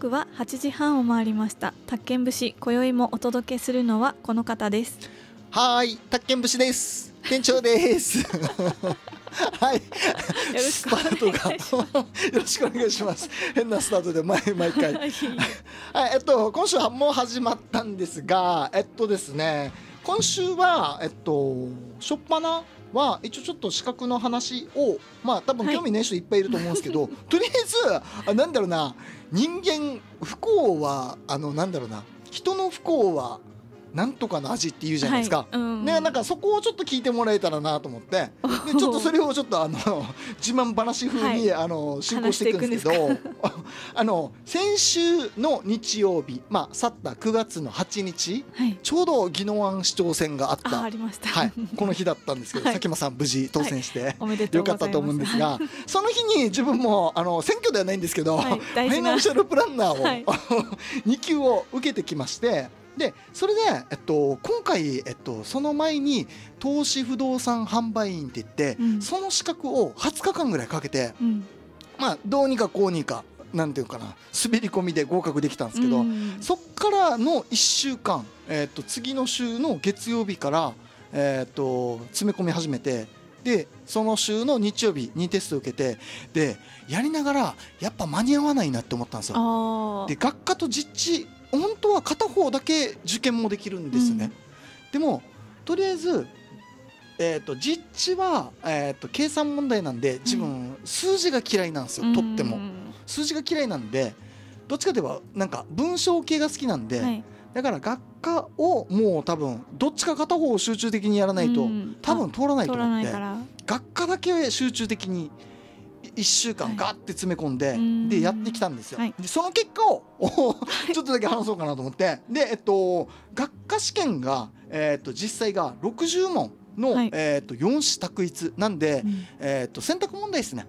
刻は8時半を回りました宅建節今宵もお届けするのはこの方ですはい宅建節です店長です はい。スタートが よろしくお願いします。変なスタートで毎毎回。はい、えっと今週はもう始まったんですが、えっとですね、今週はえっと初っ端は一応ちょっと資格の話をまあ多分興味ない人いっぱいいると思うんですけど、はい、とりあえずあなんだろうな。人間不幸はあのなんだろうな人の不幸はなんとかの味って言うじゃないですか、はいうん、ね、なんかそこをちょっと聞いてもらえたらなと思って でちょっとそれをちょっとあの 自慢話風に、はい、あの進行していくんですけど あの先週の日曜日、まあ、去った9月の8日、はい、ちょうど宜野湾市長選があったはい、この日だったんですけど、佐喜眞さん無事当選して、よかったと思うんですがその日に自分もあの選挙ではないんですけど、ファイナンシャルプランナーを、2級を受けてきまして。でそれで、えっと、今回、えっと、その前に投資不動産販売員って言って、うん、その資格を20日間ぐらいかけて、うん、まあどうにかこうにか。なんていうかな滑り込みで合格できたんですけど、うん、そっからの1週間、えっと次の週の月曜日から、えっと詰め込み始めてでその週の日曜日にテストを受けてでやりながらやっぱ間に合わないなって思ったんですよ。で学科と実地本当は片方だけ受験もできるんですね、うん、でもとりあえず、えーと、実地は、えーと、計算問題なんで自分、数字が嫌いなんですよ、とっても数字が嫌いなんでどっちかといえばなんか文章系が好きなんで、はい、だから学科をもう多分どっちか片方を集中的にやらないと、多分通らないと思って学科だけ集中的に1週間ガッて詰め込んで、はい、でやってきたんですよ。はい、でその結果をちょっとだけ話そうかなと思ってで、えっと、学科試験が、えっと実際が60問の、はい、えっと4種択一なんで、うん、えっと選択問題ですね。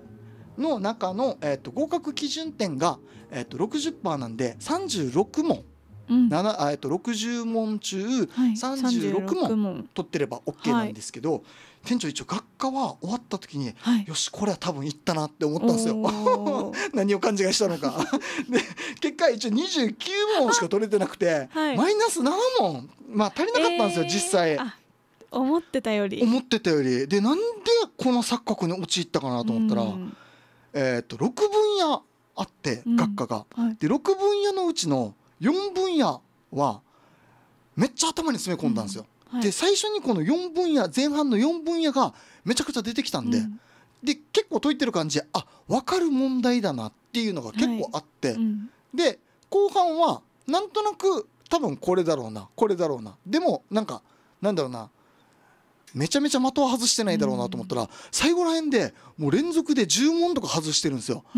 の中の、えっと合格基準点が、えっと60%なんで36問うん、えっと、60問中36問取ってれば OK なんですけど、はい、店長一応学科は終わった時に、はい、よしこれは多分いったなって思ったんですよ 何を勘違いしたのか で結果一応29問しか取れてなくて、はい、マイナス7問、まあ、足りなかったんですよ、えー、実際。思ってたより思ってたよりでなんでこの錯覚に陥ったかなと思ったら、うん、えっと6分野あって学科が、うんはい、で6分野のうちの4分野はめっちゃ頭に詰め込んだんですよ。うんはい、で最初にこの4分野前半の4分野がめちゃくちゃ出てきたんで、うん、で結構解いてる感じあ分かる問題だなっていうのが結構あって、はいうん、で後半はなんとなく多分これだろうなこれだろうなでもなんかなんだろうなめちゃめちゃ的は外してないだろうなと思ったら、最後ら辺でもう連続で10問とか外してるんですよ。あ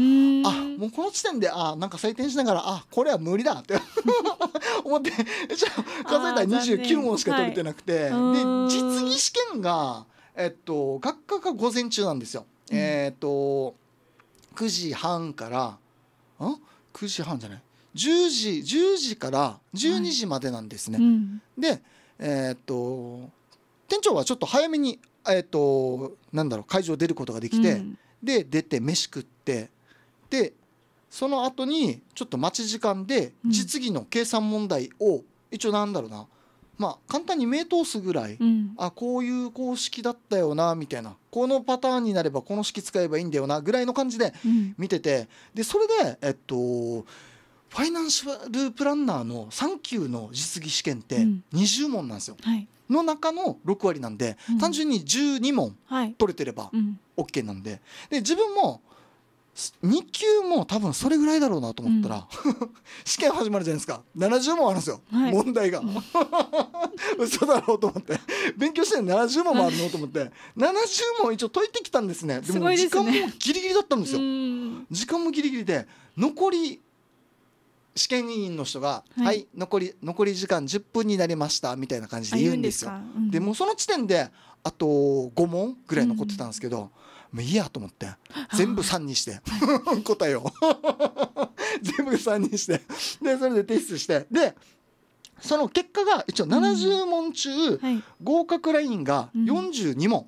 もうこの時点であなんか採点しながらあこれは無理だって 思って じゃ数えたら29問しか取れてなくて、はい、で実技試験が、えっと、学科が午前中なんですよ。うん、えっと9時半からん9時半じゃない10時10時から12時までなんですね。はいうん、でえっと店長はちょっと早めに、えーと、なんだろう会場出ることができて、うん、で出て飯食ってでその後にちょっと待ち時間で実技の計算問題を一応なんだろうなまあ簡単に目通すぐらい、うん、あこういう公式だったよなみたいなこのパターンになればこの式使えばいいんだよなぐらいの感じで見てて、うん、でそれでえっとファイナンシャルプランナーの3級の実技試験って20問なんですよ。うんはいの中の6割なんで、単純に12問取れてれば OK なんで,、で自分も2級も多分それぐらいだろうなと思ったら、うん、試験始まるじゃないですか70問あるんですよ、はい、問題が 嘘だろうと思って勉強して70問もあるのと思って70問一応解いてきたんですねでも時間もギリギリだったんですよ、ね、時間もギリギリで残り試験委員の人が「はい、はい、残り残り時間10分になりました」みたいな感じで言うんですよ。うん、でもうその時点であと5問ぐらい残ってたんですけど、うん、もういいやと思って全部3にして 答えを 全部3にしてでそれで提出してでその結果が一応70問中、合格ラインが42問。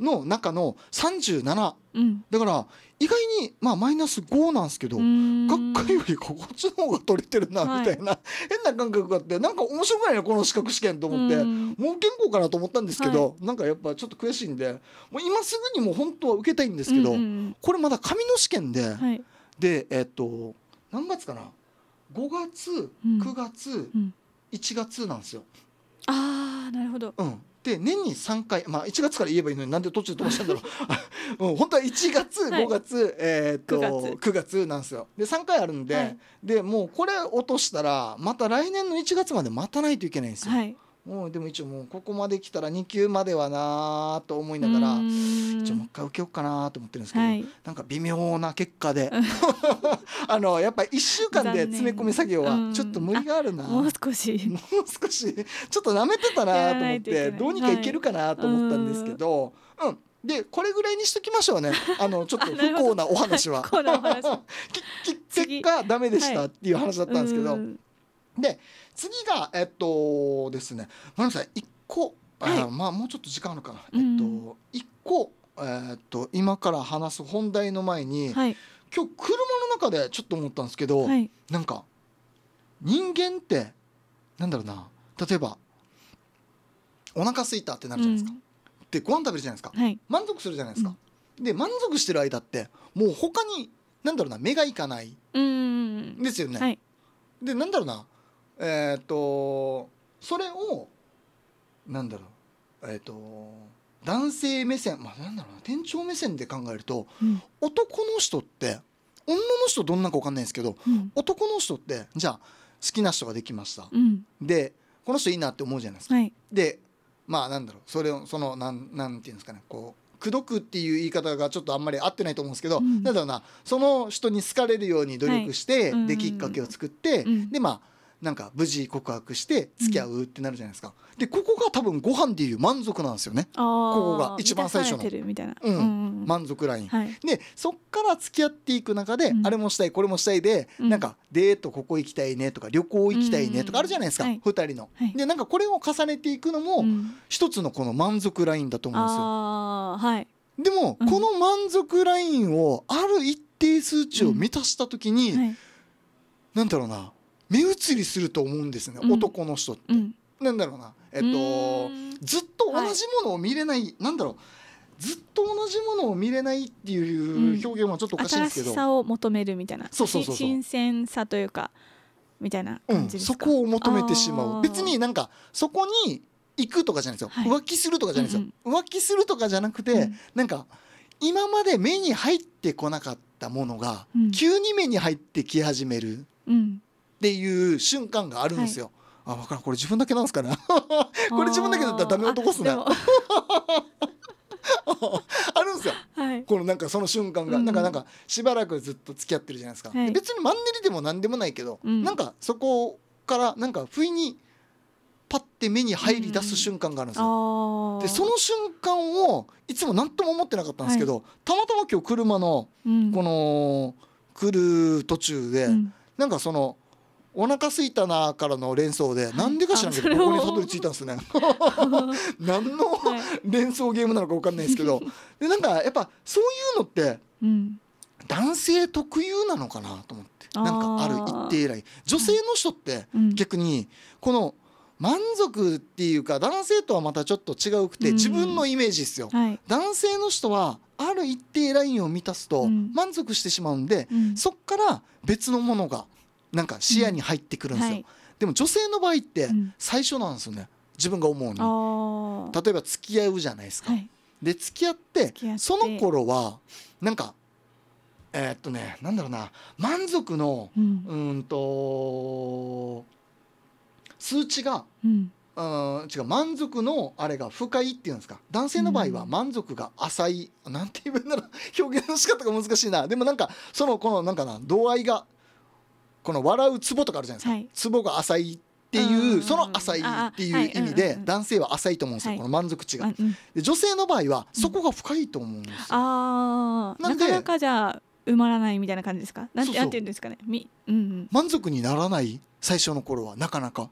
の中の37、はい、だから意外に、まあ、マイナス5なんですけど学会よりこっちの方が取れてるなみたいな、はい、変な感覚があってなんか面白くないねこの資格試験と思ってもう健康かなと思ったんですけど、はい、なんかやっぱちょっと悔しいんでもう今すぐにも本当は受けたいんですけど、うんこれまだ紙の試験で、はい、でえー、っと何月かな5月9月、うん、1月なんですよ。あーなるほど、うんで年に3回、まあ、1月から言えばいいのになんで途中で飛ばしたんだろう もう本当は1月5月、はい、えー、っと 9, 9月なんですよで3回あるんで、はい、でもうこれ落としたらまた来年の1月まで待たないといけないんですよ。はいもうでも一応もうここまで来たら2級まではなと思いながら一応もう一回受けようかなと思ってるんですけど、はい、なんか微妙な結果で あのやっぱり1週間で詰め込み作業はちょっと無理があるなもう少しもう少しちょっとなめてたなと思ってどうにかいけるかなと思ったんですけど、はい、うんでこれぐらいにしときましょうねあのちょっと 不幸なお話は。結果ダメでしたっていう話だったんですけど。で次がえっとですねごめんなさい一個、はい、あまあもうちょっと時間あるかな、えっと一個えー、っと今から話す本題の前に、はい、今日車の中でちょっと思ったんですけど、はい、なんか人間ってなんだろうな例えばお腹すいたってなるじゃないですか、うん、でご飯食べるじゃないですか、はい、満足するじゃないですか、うん、で満足してる間ってもう他になんだろうな目がいかないですよね、はい、でなんだろうなえー、っとそれをなんだろうえー、っと男性目線、まあ、なんだろうな店長目線で考えると、うん、男の人って女の人どんなか分かんないんですけど、うん、男の人ってじゃあ好きな人ができました、うん、でこの人いいなって思うじゃないですか。はい、でまあなんだろうそれをそのなんなんていうんですかねこう口説くっていう言い方がちょっとあんまり合ってないと思うんですけど、うん、だろうなその人に好かれるように努力して、はい、できっかけを作って、でまあなんか無事告白して付き合うってなるじゃないですか、うん、でここが多分ご飯でいう満足なんですよねここが一番最初の、満足ライン、はい、でそっから付き合っていく中で、うん、あれもしたいこれもしたいで、うん、なんかデートここ行きたいねとか旅行行きたいねとかあるじゃないですか、うん2人の、はい、でなんかこれを重ねていくのも、一つのこの満足ラインだと思うんですよはいでも、この満足ラインをある一定数値を満たした時に、はい、なんだろうな目移りすると思うんですね、うん、男の人って。うん、なんだろうな、えっと、ずっと同じものを見れない、はい、なんだろうずっと同じものを見れないっていう表現はちょっとおかしいですけど、うん、新しさを求めるみたいなそうそうそう新鮮さというかみたいなうん、そこを求めてしまう別になんかそこに行くとかじゃないですよ、はい、浮気するとかじゃないですよ、うん浮気するとかじゃなくて、うん、なんか今まで目に入ってこなかったものが、急に目に入ってき始める、うん、っていう瞬間があるんですよ。はい、あわからんこれ自分だけなんですかね これ自分だけだったらダメ男っすね。あるんですよ、はい、このなんかその瞬間が、うん、なんかなんかしばらくずっと付き合ってるじゃないですか、はい、別にマンネリでも何でもないけど、うん、なんかそこからなんか不意にパッて目に入り出す瞬間があるんですよ、うん、でその瞬間をいつも何とも思ってなかったんですけど、はい、たまたま今日車のこの来る途中で、うん、なんかそのお腹すいたなからの連想で、なんでか知らんけど、ここにたどり着いたんですね。何 の連想ゲームなのか分かんないですけど、でなんかやっぱそういうのって、男性特有なのかなと思って、なんかある一定来、女性の人って逆にこの満足っていうか男性とはまたちょっと違うくて、自分のイメージですよ、男性の人はある一定ラインを満たすと満足してしまうんで、そっから別のものがなんか視野に入ってくるんですよ、うんはい、でも女性の場合って最初なんですよね自分が思うに例えば付き合うじゃないですか、はい、で付き合ってその頃はなんかえー、っとねなんだろうな満足の、うん、うんと数値が、うん、うん違う満足のあれが深いっていうんですか男性の場合は満足が浅い、うん、なんて言うんだろう表現の仕方が難しいなでもなんかそのこのなんかな度合いがこの笑う壺とかあるじゃないですか、はい、が浅いっていうその浅いっていう意味で男性は浅いと思うんですよ、この満足値が、で女性の場合はそこが深いと思うんですよ、あなかなかじゃあ埋まらないみたいな感じですかなんて言うんですかねみ、うん満足にならない最初の頃はなかなか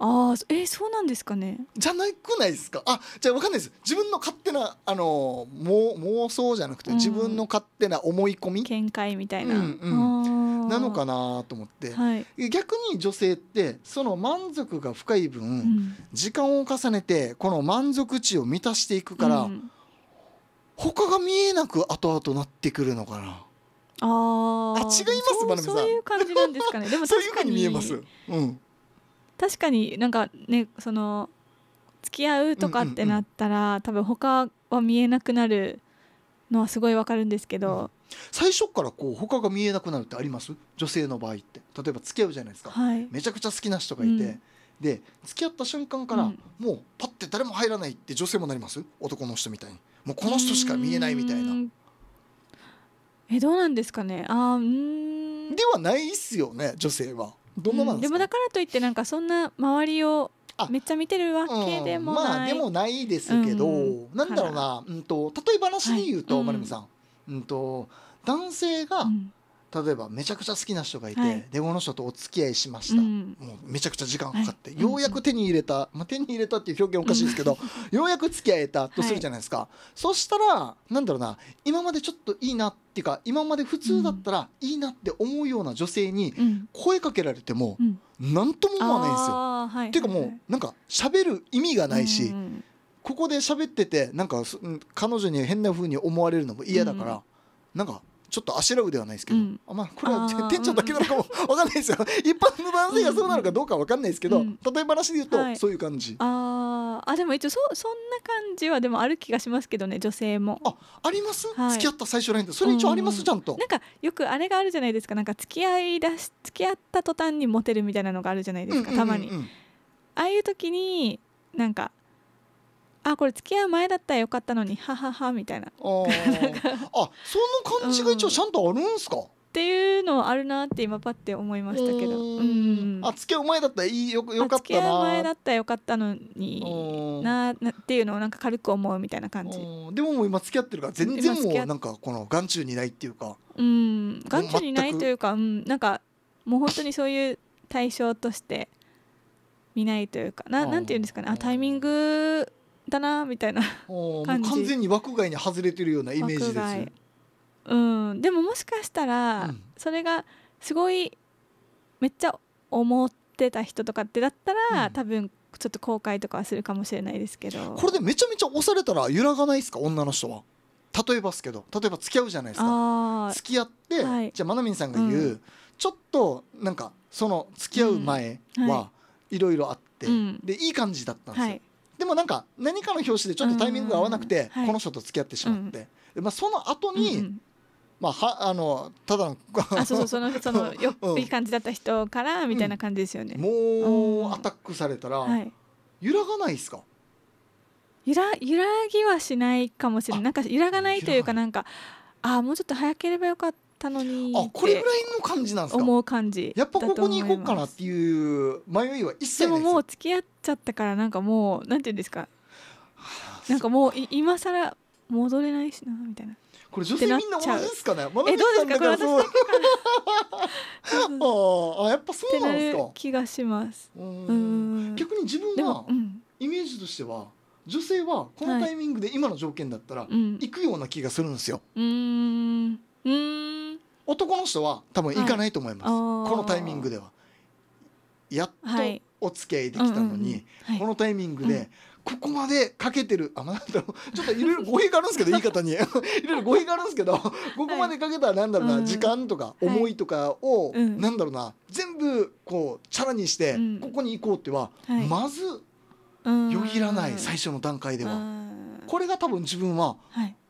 あえー、そうなんですかねじゃなくないですかあじゃあ分かんないです自分の勝手な、あの妄妄想じゃなくて自分の勝手な思い込み、見解みたいな、うんうん、なのかなと思って、はい、逆に女性ってその満足が深い分、うん、時間を重ねてこの満足値を満たしていくから、うん、他が見えなく後々なってくるのかな。ああ違いますまなみさんそういう感じなんですかねでも そういうふうに見えます、うん、確かになんかねその付き合うとかってなったら、うんうんうん、多分他は見えなくなるのはすごいわかるんですけど、最初からこう他が見えなくなるってあります女性の場合って例えば付き合うじゃないですか、はい、めちゃくちゃ好きな人がいて、うん、で付き合った瞬間から、もうパッて誰も入らないって女性もなります男の人みたいにもうこの人しか見えないみたいな。えどうなんですかねあうんではないっすよね女性は。どんななんで,、もだからといってなんかそんな周りをめっちゃ見てるわけでもない、うん、まあでもないですけど、うん、なんだろうな、うんと、例え話で言うと、丸、は、見、さんうんと男性が、うん例えばめちゃくちゃ好きな人がいて、はい、の人とお付き合いしました、うん、もうめちゃくちゃ時間かかって、はい、ようやく手に入れた、まあ、手に入れたっていう表現おかしいですけど、うん、ようやく付き合えたとするじゃないですか、はい、そしたら何だろうな今までちょっといいなっていうか今まで普通だったらいいなって思うような女性に声かけられても何とも思わないんですよ。うん、っていうかもうなんか喋る意味がないし。うんうんここで喋っててなんか彼女に変な風に思われるのも嫌だから、うん、なんかちょっとあしらうではないですけど、うん、あまあこれは店長だけなのかも分かんないですよ一般の男性がそうなのかどうか分かんないですけど、うん、例え話で言うと、そういう感じああでも一応そそんな感じはでもある気がしますけどね女性もああります、はい、付き合った最初らへんそれ一応あります、うん、ちゃんとなんかよくあれがあるじゃないですかなんか付き合いだし付き合った途端にモテるみたいなのがあるじゃないですか、たまに、ああいう時になんかあこれ付き合う前だったらよかったのにはははみたいなああその感じが一応ちゃんとあるんすか、うん、っていうのはあるなって今パって思いましたけどうんあ付き合う前だったらいいよよかったな付き合う前だったらよかったのにななっていうのをなんか軽く思うみたいな感じでももう今付き合ってるから全然もうなんかこの眼中にないっていうかうん眼中にないというかうんなんかもう本当にそういう対象として見ないというかななんていうんですかねあタイミングだなみたいな感じ完全に枠外に外れてるようなイメージですうん、でももしかしたら、それがすごいめっちゃ思ってた人とかってだったら、うん、多分ちょっと後悔とかはするかもしれないですけどこれでめちゃめちゃ押されたら揺らがないですか女の人は例えばですけど例えば付き合うじゃないですか付き合って、はい、じゃあまなみんさんが言う、うん、ちょっとなんかその付き合う前は、いろいろあって、うん、でいい感じだったんですよ、はい、でもなんか何かの表紙でちょっとタイミングが合わなくて、この人と付き合ってしまって、まあ、その後に、まあ、はあのただのあそうそうそのそのよっいい感じだった人からみたいな感じですよね、もうアタックされたら、揺らがないですか揺ら揺らぎはしないかもしれないなんか揺らがないというかなんかああもうちょっと早ければよかったったのにあこれぐらいの感じなんですか思う感じやっぱここに行こうかなっていう迷いは一切でももう付き合っちゃったからなんかもうなんていうんですかなんかもう今更戻れないしなみたいなこれ女性みんな同じですかねえどうですかこれ私だああやっぱそうなんですか気がしますうん逆に自分は、うん、イメージとしては女性はこのタイミングで今の条件だったら行くような気がするんですよ。はい、うんうん男の人は多分行かないと思います、このタイミングでは。やっとお付き合いできたのに、このタイミングで、ここまでかけてるあ、まう。ちょっといろいろ語弊があるんですけど言い方に いろいろ語弊があるんですけどここまでかけたらなんだろうな、時間とか思いとかを、はなんだろうな全部こうチャラにして、ここに行こうっては、まずよぎらない最初の段階では。これが多分自分は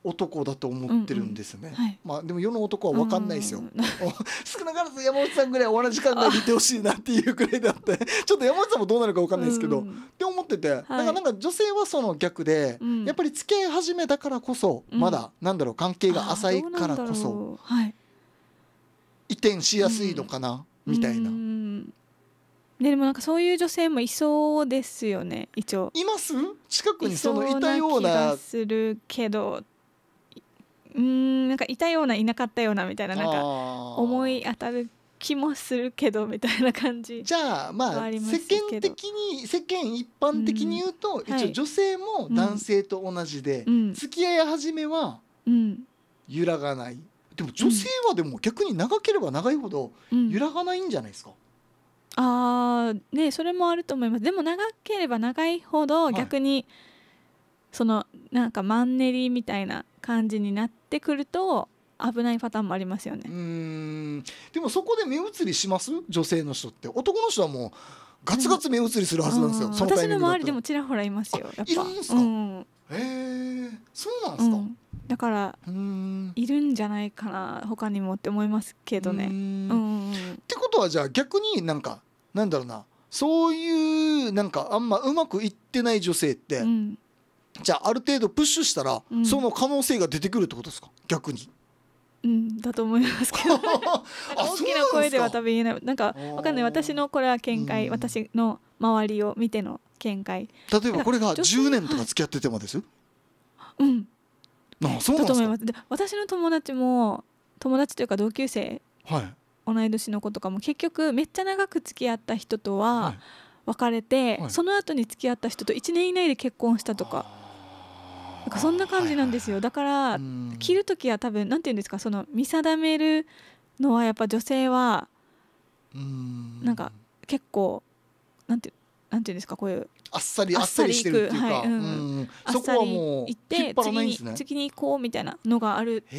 男だと思ってるんですね、うんうんはい、まあでも世の男は分かんないですよ、少なからず山本さんぐらいお話考えていてほしいなっていうぐらいだって ちょっと山本さんもどうなるかわかんないですけど、うん、って思ってて、はい、だからなんか女性はその逆で、うん、やっぱり付き合い始めだからこそ、うん、まだなんだろう関係が浅いからこそ、はい、移転しやすいのかな、みたいな。でもなんかそういう女性もいそうですよね一応います近くにそのいたようなするけどうんなんかいたようないなかったようなみたいななんか思い当たる気もするけどみたいな感じじゃあまあ世間的に世間一般的に言うと、うん、一応女性も男性と同じで、うん、付き合い始めは揺らがない、うん、でも女性はでも逆に長ければ長いほど揺らがないんじゃないですか、うん、あねそれもあると思いますでも長ければ長いほど逆に、はい、そのなんかマンネリみたいな感じになってくると危ないパターンもありますよねうんでもそこで目移りします女性の人って男の人はもうガツガツ目移りするはずなんですよ、うん、の私の周りでもちらほらいますよやっぱうん、へえそうなんですか、うん、だからいるんじゃないかな他にもって思いますけどねうんってことはじゃあ逆になんかなんだろうなそういうなんかあんまうまくいってない女性って、うんじゃあある程度プッシュしたら、うん、その可能性が出てくるってことですか逆に。うん、だと思いますけど 大きな声では多分言えないなんかわかんない私のこれは見解、うん、私の周りを見ての見解例えばこれが10年とか付き合っててもです、うんあそうなんですかだと思いますで私の友達も友達というか同級生、はい、同い年の子とかも結局めっちゃ長く付き合った人とは別れて、はいはい、その後に付き合った人と1年以内で結婚したとか。なんかそんな感じなんですよ、だから着る時は多分なんていうんですかその見定めるのはやっぱ女性はなんか結構なんてなんていうんですかこういうあっさりあっさりしてるっていうか、はいうん、そこはもう行って次に次に行こうみたいなのがある気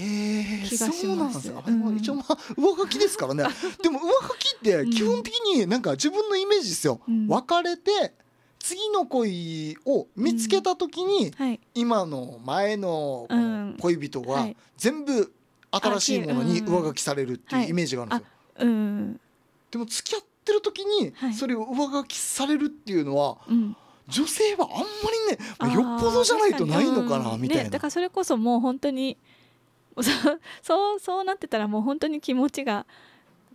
がします。そ一応まあ上書きですからね。でも上書きって基本的になんか自分のイメージですよ。別れて。次の恋を見つけた時に、うんはい、今の前の恋人は全部新しいものに上書きされるっていうイメージがあるんですよ。はいうん、でも付き合ってる時にそれを上書きされるっていうのは、はいうん女性はあんまりね、よっぽどじゃないとないのかなみたいな、うんね、だからそれこそもう本当に そうそうなってたらもう本当に気持ちが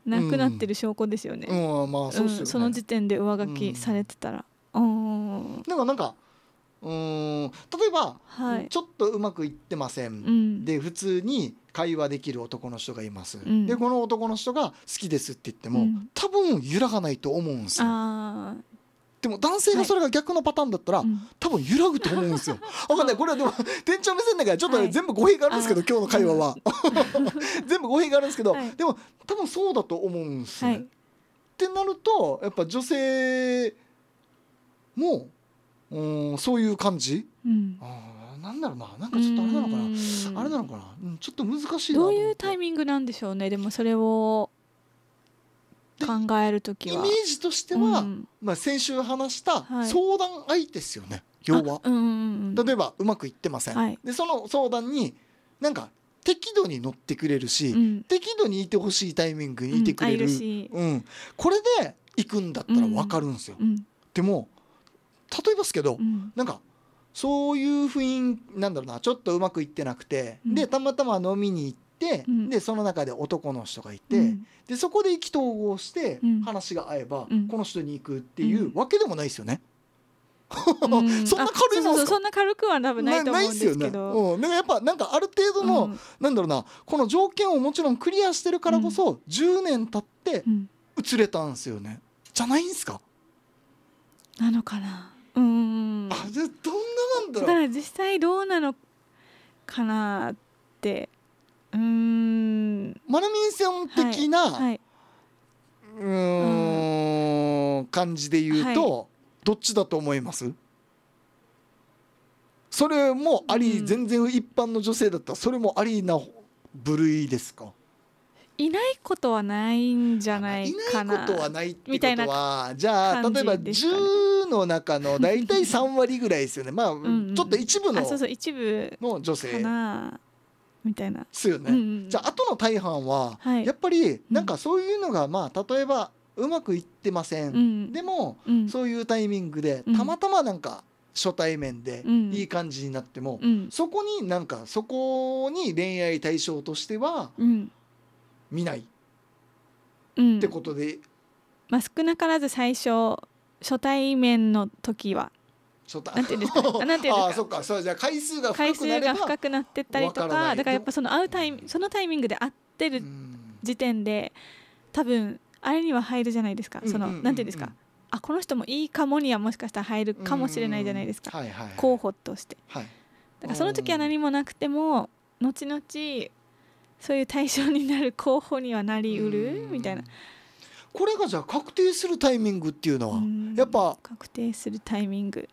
なくなってる証拠ですよね,、うん、うん、まあそう、ねうん、その時点で上書きされてたら、んからなんかうん例えば、はい、ちょっとうまくいってません、うん、で普通に会話できる男の人がいます、うん、でこの男の人が好きですって言っても、うん、多分揺らがないと思うんですよ。でも男性がそれが逆のパターンだったら、はい、多分揺らぐと思うんですよ。わかんない。これはでも店長目線だからちょっと、ね全部語弊があるんですけど、今日の会話は 全部語弊があるんですけど、でも多分そうだと思うんですよ、ね。ってなるとやっぱ女性もう、うん、そういう感じ、うん、あなんだろうななんかちょっとあれなのかなあれなのかな、うん、ちょっと難しいどういうタイミングなんでしょうねでもそれを考える時はイメージとしては、うん、まあ、先週話した相談相手ですよね、はい、要は、うんうんうん、例えばうまくいってません、はい、でその相談になんか適度に乗ってくれるし、うん、適度にいてほしいタイミングにいてくれるうんる、これで行くんだったら分かるんですよ、でも例えばですけど、うん、なんかそういう雰囲気なんだろうなちょっとうまくいってなくて、うん、でたまたま飲みに行って、うん、でその中で男の人がいて、うん、でそこで意気投合して話が合えば、この人に行くっていうわけでもないですよね。そんな軽いもそんな軽くは多分ないと思うんですけどよね、うん、なんかやっぱなんかある程度の、うん、なんだろうなこの条件をもちろんクリアしてるからこそ、うん、10年経って移れたんですよね、じゃないんですかなのかなうんあじゃどんななんだろうだから実際どうなのかなってうんマナミンさん的な、はいはい、うん感じで言うと、はい、どっちだと思いますそれもあり、うん、全然一般の女性だったらそれもありな部類ですかいないことはないんじゃないかな。いないことはないってことは、じゃあ、例えば10の中の大体3割ぐらいですよねまあちょっと一部のの女性みたいな。ですよね。うんうん、じゃあ後の大半は、はい、やっぱりなんかそういうのが、まあ例えばうまくいってません、うん、でも、うん、そういうタイミングでたまたまなんか初対面でいい感じになっても、うん、そこになんかそこに恋愛対象としては見ない、ってことで。まあ、少なからず最初初対面の時はなんていうんですか、なんていうんですかあそっかそうじゃ回数が回数が深くなってったりとかだからやっぱその会うタイそのタイミングで会ってる時点で多分あれには入るじゃないですか、うん、その、なんていうんですかあこの人もいいかもにはもしかしたら入るかもしれないじゃないですか、はいはい、候補として、はい、だからその時は何もなくても後々そういう対象になる候補にはなりうるみたいな。これがじゃあ確定するタイミングっていうのはやっぱ確定するタイミング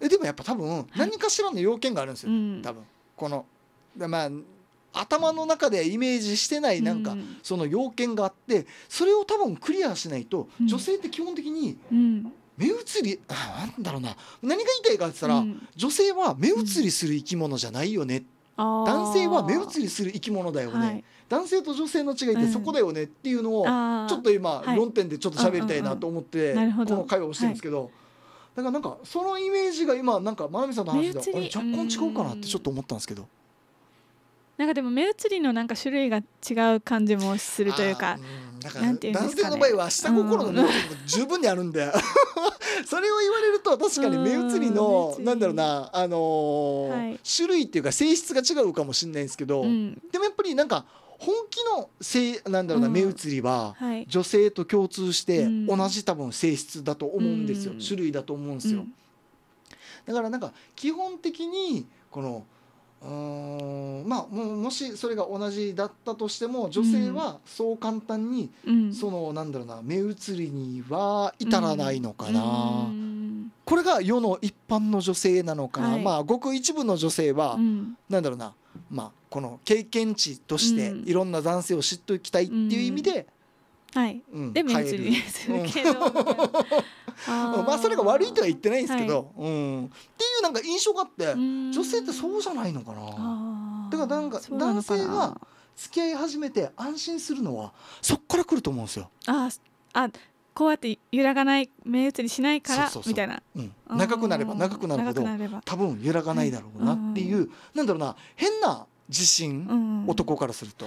えでもやっぱ多分何かしらの要件があるんですよ、はい、多分このまあ頭の中でイメージしてないなんかその要件があってそれを多分クリアしないと女性って基本的に目移りなんだろうな何が言いたいかって言ったら女性は目移りする生き物じゃないよねって男性は目移りする生き物だよね、はい、男性と女性の違いってそこだよねっていうのを、ちょっと今、論点でちょっと喋りたいなと思って、この会話をしてるんですけど。だからなんかそのイメージが今なんか真なみさんの話で若干違うかなってちょっと思ったんですけど。なんかでも目移りのなんか種類が違う感じもするというか。だか男性の場合は下心の能力十分にあるんで、それを言われると確かに目移りのなんだろうなあの種類っていうか性質が違うかもしれないんですけど、でもやっぱりなんか本気の性なんだろうな、目移りは女性と共通して同じ多分性質だと思うんですよ、種類だと思うんですよ、だからなんか基本的にこのうんまあもしそれが同じだったとしても女性はそう簡単に、うん、そのなんだろうな目移りには至らないのかな、うん、これが世の一般の女性なのかな、はい、まあごく一部の女性は、うん、なんだろうなまあこの経験値としていろんな男性を知っておきたいっていう意味で、はい、うん、で目するけど、まあそれが悪いとは言ってないんですけど、はい、うんっていうなんか印象があって女性ってそうじゃないのかなだからなんか男性が付き合い始めて安心するのはそっからくると思うんですよああこうやって揺らがない目移りしないからみたいな、うん、長くなれば長くなるほど多分揺らがないだろうなっていう、うなんだろうな変な自信、男からすると、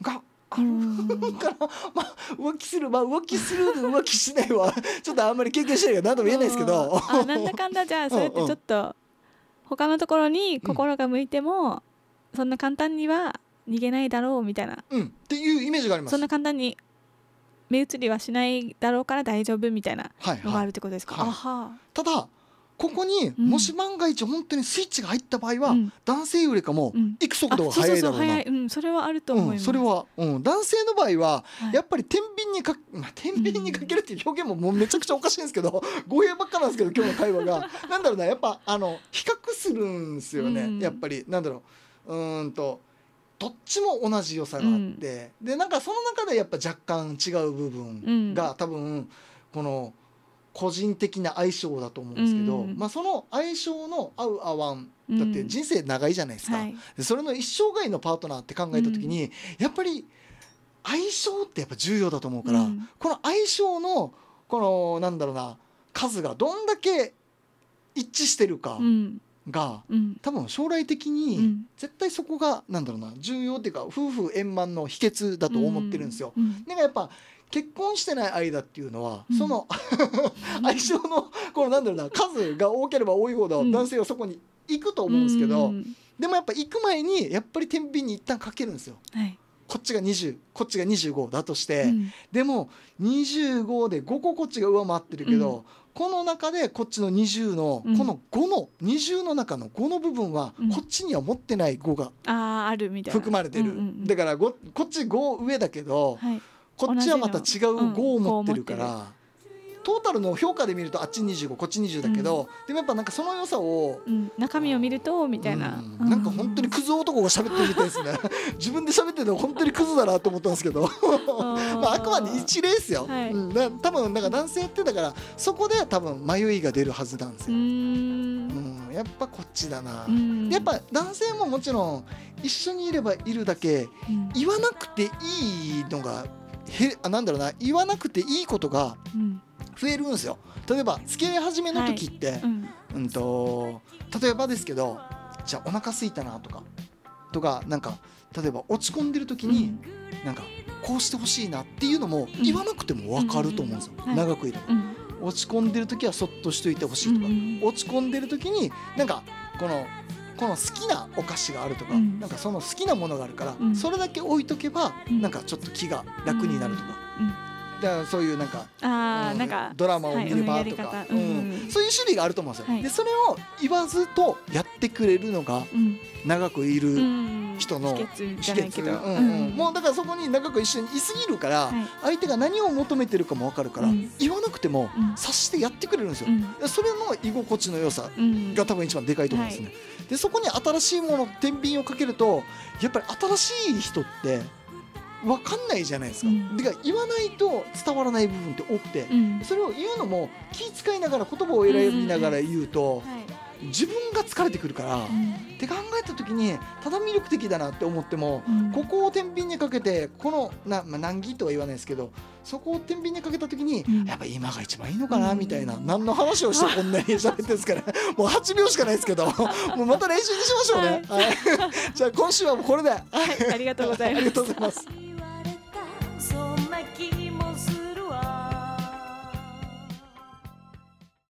がから、まあ、浮気する、まあ、浮気する浮気しないは ちょっとあんまり経験してないから何とも言えないですけどあ、なんだかんだじゃあそうやってちょっと他のところに心が向いても、うん、そんな簡単には逃げないだろうみたいな、うん、っていうイメージがありますそんな簡単に目移りはしないだろうから大丈夫みたいなのがあるってことですか、はいはいはただここにもし万が一本当にスイッチが入った場合は、男性よりかも行く速度が速いだろうな、うん、それはあると思います、それは、うん、男性の場合は、やっぱり天秤にか、まあ、天秤にかけるっていう表現ももうめちゃくちゃおかしいんですけど 語弊ばっかなんですけど今日の会話が なんだろうなやっぱあの比較するんですよね、やっぱりなんだろううんとどっちも同じ良さがあって、でなんかその中でやっぱ若干違う部分が、多分この。個人的な相性だと思うんですけど、うん、まあ、その相性の合う合わんだって人生長いじゃないですか、うんはい、それの一生涯のパートナーって考えた時に、やっぱり相性ってやっぱ重要だと思うから、この相性のこのなんだろうな数がどんだけ一致してるかが、うん、多分将来的に絶対そこが、なんだろうな重要っていうか夫婦円満の秘訣だと思ってるんですよ。うん、かやっぱ結婚してない間っていうのは、うん、その相性のこのなんだろうな数が多ければ多いほど男性はそこに行くと思うんですけど、うん、でもやっぱ行く前にやっぱり天秤に一旦かけるんですよ。はいこっちが20こっちが25だとして、うん、でも25で5個こっちが上回ってるけど、うん、この中でこっちの20の、うん、この5の20の中の5の部分は、こっちには持ってない5が含まれてる、だからこっち5上だけど、はい、こっちはまた違う5を持ってるから、トータルの評価で見るとあっち25こっち20だけど、でもやっぱなんかその良さを、中身を見るとみたいな、うなんか本当にクズ男が喋ってるみたいですね 自分で喋ってて本当にクズだなと思ったんですけどまああくまで一例ですよ、はいうん、多分なんか男性ってだからそこで多分迷いが出るはずなんですよ。うんやっぱこっちだな、やっぱ男性ももちろん一緒にいればいるだけ、言わなくていいのがへあなんだろうな言わなくていいことが増えるんですよ。例えば付き合い始めの時って、はい、うん、うんと例えばですけどじゃあお腹すいたなとかとかなんか例えば落ち込んでる時に、うん、なんかこうしてほしいなっていうのも言わなくても分かると思うんですよ、うん、長くいる、は落ち込んでる時はそっとしといてほしいとか、落ち込んでる時になんかこのこの好きなお菓子があるとか、うん、なんかその好きなものがあるから、うん、それだけ置いとけば、うん、なんかちょっと気が楽になるとか、だからそういうなんかあ、うん、なんかドラマを見ればとか、はい、うん、そういう種類があると思うんですよ、はい、でそれを言わずとやってくれるのが長くいる人の秘訣もうだからそこに長く一緒にいすぎるから、相手が何を求めてるかも分かるから、言わなくても察してやってくれるんですよ、それの居心地の良さが多分一番でかいと思うんですね、でそこに新しいもの天秤をかけるとやっぱり新しい人って分かんないじゃないですか、うん、だから言わないと伝わらない部分って多くて、うん、それを言うのも気遣いながら言葉を選びながら言うと、自分が疲れてくるから、うん、って考えた時にただ魅力的だなって思っても、うん、ここを天秤にかけてこのな、まあ、難儀とは言わないですけどそこを天秤にかけた時に、うん、やっぱ今が一番いいのかなみたいな、何の話をして こんなにべってんですから もう8秒しかないですけど もうまた練習にしましょうね。はい、じゃあ今週はもうこれで、はい、ありがとうございます。